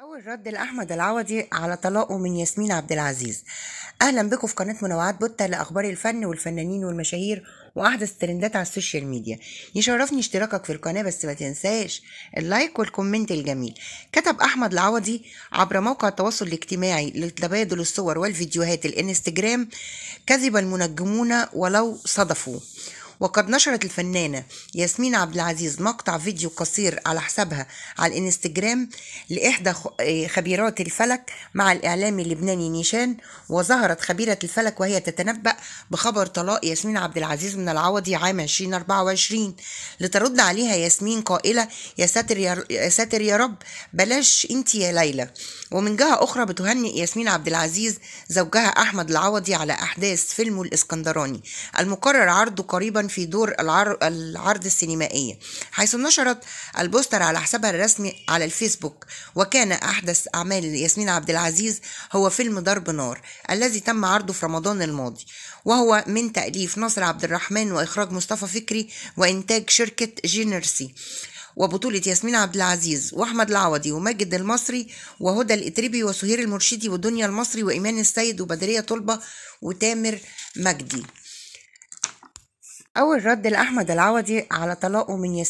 أول رد لأحمد العوضي على طلاقه من ياسمين عبد العزيز أهلا بكم في قناة منوعات بوتا لأخبار الفن والفنانين والمشاهير وأحدث ترندات على السوشيال ميديا يشرفني اشتراكك في القناة بس ما تنساش اللايك والكومنت الجميل كتب أحمد العوضي عبر موقع التواصل الاجتماعي لتبادل الصور والفيديوهات الانستجرام كذب المنجمون ولو صدفوا وقد نشرت الفنانة ياسمين عبد العزيز مقطع فيديو قصير على حسابها على الانستجرام لإحدى إيه، خبيرات الفلك مع الإعلامي اللبناني نيشان وظهرت خبيرة الفلك وهي تتنبأ بخبر طلاق ياسمين عبد العزيز من العوضي عام 2024 لترد عليها ياسمين قائلة يا ساتر يا, يا ساتر يا رب بلاش انت يا ليلى ومن جهة أخرى بتهنئ ياسمين عبد العزيز زوجها أحمد العوضي على أحداث فيلمه الإسكندراني المقرر عرضه قريبا في دور العرض السينمائية حيث نشرت البوستر على حسابها الرسمي على الفيسبوك وكان أحدث أعمال ياسمين عبد العزيز هو فيلم ضرب نار الذي تم عرضه في رمضان الماضي وهو من تأليف ناصر عبد الرحمن وإخراج مصطفى فكري وإنتاج شركة جينرسي وبطولة ياسمين عبد العزيز وأحمد العوضي وماجد المصري وهدى الإتربي وسهير المرشدي ودنيا المصري وإيمان السيد وبدرية طلبة وتامر مجدي أول رد لأحمد العوضي على طلاقه من ياسمين